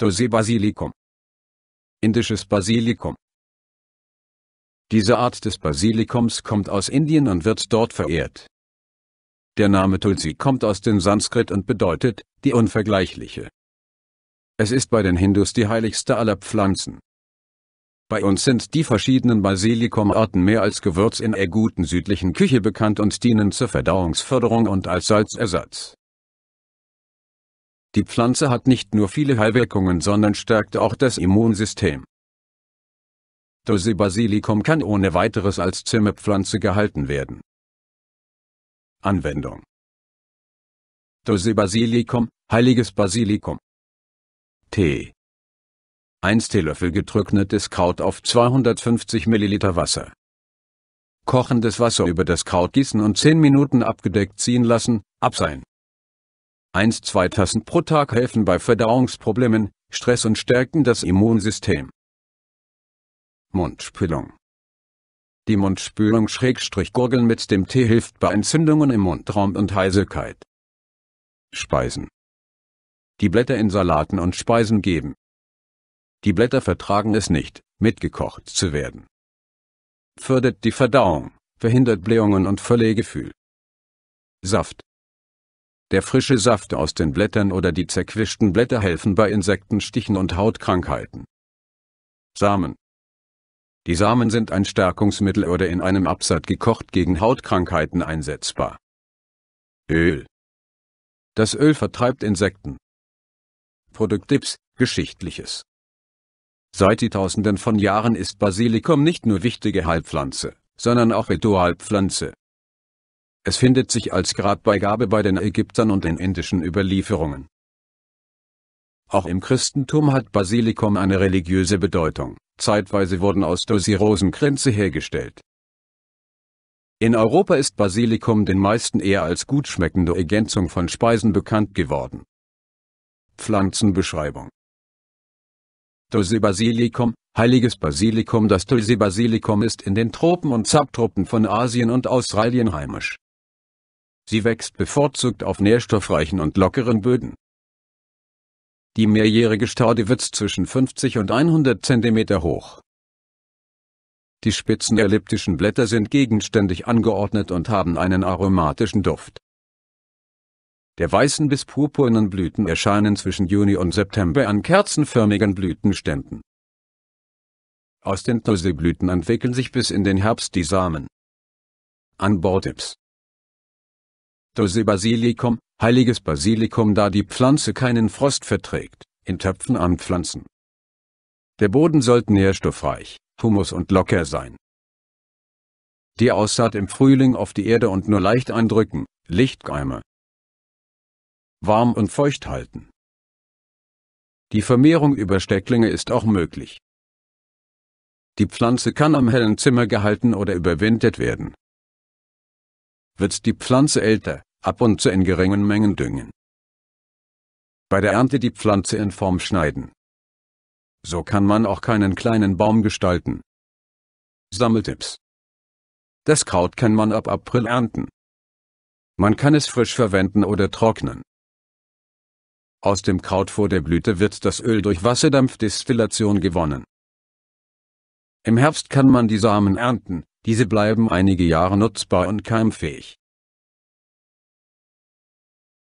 Dosé-Basilikum. Indisches Basilikum. Diese Art des Basilikums kommt aus Indien und wird dort verehrt. Der Name Tulsi kommt aus dem Sanskrit und bedeutet, die Unvergleichliche. Es ist bei den Hindus die heiligste aller Pflanzen. Bei uns sind die verschiedenen Basilikumarten mehr als Gewürz in der guten südlichen Küche bekannt und dienen zur Verdauungsförderung und als Salzersatz. Die Pflanze hat nicht nur viele Heilwirkungen, sondern stärkt auch das Immunsystem. Dose Basilikum kann ohne weiteres als Zimmerpflanze gehalten werden. Anwendung Dose Basilikum, heiliges Basilikum. Tee. 1 Teelöffel getrocknetes Kraut auf 250 ml Wasser. Kochendes Wasser über das Kraut gießen und 10 Minuten abgedeckt ziehen lassen, abseihen. 1-2 Tassen pro Tag helfen bei Verdauungsproblemen, Stress und stärken das Immunsystem. Mundspülung Die Mundspülung schrägstrich Gurgeln mit dem Tee hilft bei Entzündungen im Mundraum und Heiserkeit. Speisen Die Blätter in Salaten und Speisen geben. Die Blätter vertragen es nicht, mitgekocht zu werden. Fördert die Verdauung, verhindert Blähungen und Völlegefühl. Saft der frische Saft aus den Blättern oder die zerquischten Blätter helfen bei Insektenstichen und Hautkrankheiten. Samen Die Samen sind ein Stärkungsmittel oder in einem Absatz gekocht gegen Hautkrankheiten einsetzbar. Öl Das Öl vertreibt Insekten. Produkttipps, Geschichtliches Seit die Tausenden von Jahren ist Basilikum nicht nur wichtige Heilpflanze, sondern auch Ritualpflanze, es findet sich als Grabbeigabe bei den Ägyptern und in indischen Überlieferungen. Auch im Christentum hat Basilikum eine religiöse Bedeutung. Zeitweise wurden aus Dosirosenkränze hergestellt. In Europa ist Basilikum den meisten eher als gut schmeckende Ergänzung von Speisen bekannt geworden. Pflanzenbeschreibung Tulsi Basilikum, heiliges Basilikum Das Tulsi Basilikum ist in den Tropen und Subtropen von Asien und Australien heimisch. Sie wächst bevorzugt auf nährstoffreichen und lockeren Böden. Die mehrjährige Staude wird zwischen 50 und 100 cm hoch. Die spitzen elliptischen Blätter sind gegenständig angeordnet und haben einen aromatischen Duft. Der weißen bis purpurnen Blüten erscheinen zwischen Juni und September an kerzenförmigen Blütenständen. Aus den Tulsi-Blüten entwickeln sich bis in den Herbst die Samen. An Anbautipps Christose Basilikum, heiliges Basilikum da die Pflanze keinen Frost verträgt, in Töpfen anpflanzen. Der Boden sollte nährstoffreich, humus und locker sein. Die Aussaat im Frühling auf die Erde und nur leicht eindrücken, Lichtkeime. Warm und feucht halten. Die Vermehrung über Stecklinge ist auch möglich. Die Pflanze kann am hellen Zimmer gehalten oder überwintert werden. Wird die Pflanze älter, ab und zu in geringen Mengen düngen. Bei der Ernte die Pflanze in Form schneiden. So kann man auch keinen kleinen Baum gestalten. Sammeltipps. Das Kraut kann man ab April ernten. Man kann es frisch verwenden oder trocknen. Aus dem Kraut vor der Blüte wird das Öl durch Wasserdampfdestillation gewonnen. Im Herbst kann man die Samen ernten, diese bleiben einige Jahre nutzbar und keimfähig.